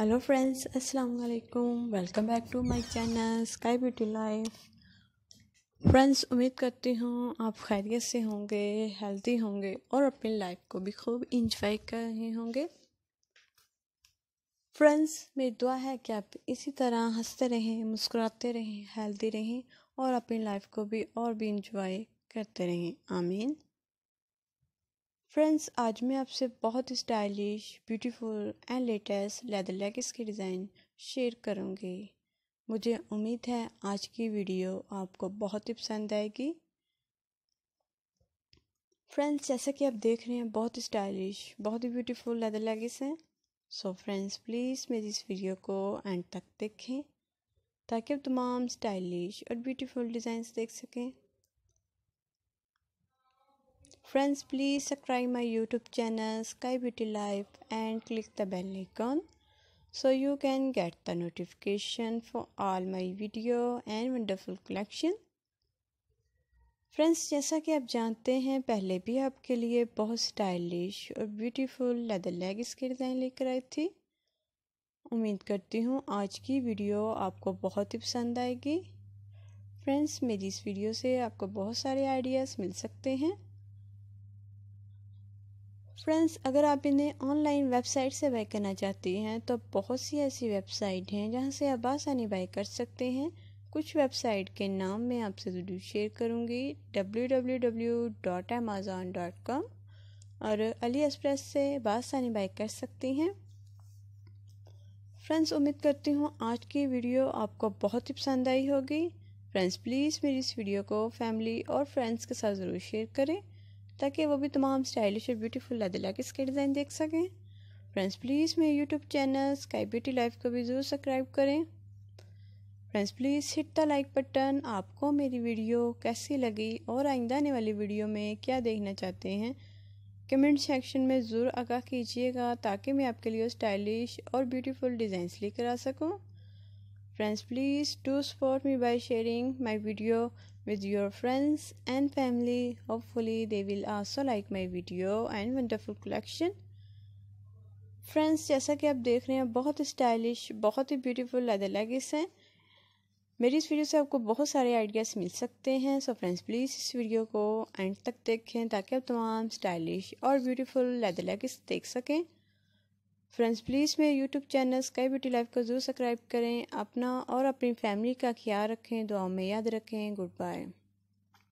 Hello friends अस्सलाम वालेकुम welcome back to my channel sky beauty life friends उम्मीद करती हूँ आप खैरियत से होंगे हेल्दी होंगे और अपनी लाइफ को भी खूब इंजॉय कर रहे होंगे फ्रेंड्स मेरी दुआ है कि आप इसी तरह हंसते रहें मुस्कुराते रहें हेल्दी रहें और अपनी लाइफ को भी और भी इंजॉय करते रहें आमीन फ्रेंड्स आज मैं आपसे बहुत stylish beautiful and latest leather leggings की डिज़ाइन शेयर करूँगी मुझे उम्मीद है आज की वीडियो आपको बहुत ही पसंद आएगी फ्रेंड्स जैसा कि आप देख रहे हैं बहुत स्टाइलिश बहुत ही ब्यूटीफुल लेदर लेगिस हैं सो फ्रेंड्स प्लीज़ मेरी इस वीडियो को एंड तक देखें ताकि आप तमाम स्टाइलिश और ब्यूटीफुल डिज़ाइंस देख सकें friends please subscribe my YouTube channel sky beauty life and click the bell icon so you can get the notification for all my video and wonderful collection friends जैसा कि आप जानते हैं पहले भी आपके लिए बहुत स्टाइलिश और ब्यूटीफुल लेदर लेग इसके डिज़ाइन लेकर आई थी उम्मीद करती हूँ आज की वीडियो आपको बहुत ही पसंद आएगी फ्रेंड्स मेरी इस वीडियो से आपको बहुत सारे आइडियाज़ मिल सकते हैं फ्रेंड्स अगर आप इन्हें ऑनलाइन वेबसाइट से बाय करना चाहती हैं तो बहुत सी ऐसी वेबसाइट हैं जहां से आप आसानी बाय कर सकते हैं कुछ वेबसाइट के नाम मैं आपसे ज़रूर शेयर करूंगी www.amazon.com और अली एक्सप्रेस से बासानी बाय कर सकती हैं फ्रेंड्स उम्मीद करती हूँ आज की वीडियो आपको बहुत ही पसंद आई होगी फ्रेंड्स प्लीज़ मेरी इस वीडियो को फैमिली और फ्रेंड्स के साथ ज़रूर शेयर करें ताकि वो भी तमाम स्टाइलिश और ब्यूटीफुल लदे लैकेट्स के डिज़ाइन देख सकें फ्रेंड्स प्लीज़ मेरे YouTube channel sky beauty life को भी ज़रूर सब्सक्राइब करें friends please hit the like button आपको मेरी वीडियो कैसी लगी और आइंदा आने वाली वीडियो में क्या देखना चाहते हैं कमेंट सेक्शन में ज़रूर आगाह कीजिएगा ताकि मैं आपके लिए स्टाइलिश और ब्यूटीफुल डिज़ाइंस लेकर आ सकूँ Friends, please do support me by sharing my video with your friends and family. Hopefully, they will also like my video and wonderful collection. Friends जैसा कि आप देख रहे हैं बहुत स्टाइलिश बहुत ही ब्यूटीफुल लेदर लेगिस हैं मेरी इस वीडियो से आपको बहुत सारे आइडियाज़ मिल सकते हैं सो फ्रेंड्स प्लीज़ इस वीडियो को एंड तक देखें ताकि आप तमाम स्टाइलिश और ब्यूटीफुल लेदर लेगिस देख सकें फ्रेंड्स प्लीज़ मेरे YouTube channel sky beauty life को ज़रूर सब्सक्राइब करें अपना और अपनी फैमिली का ख्याल रखें दुआ में याद रखें गुड बाय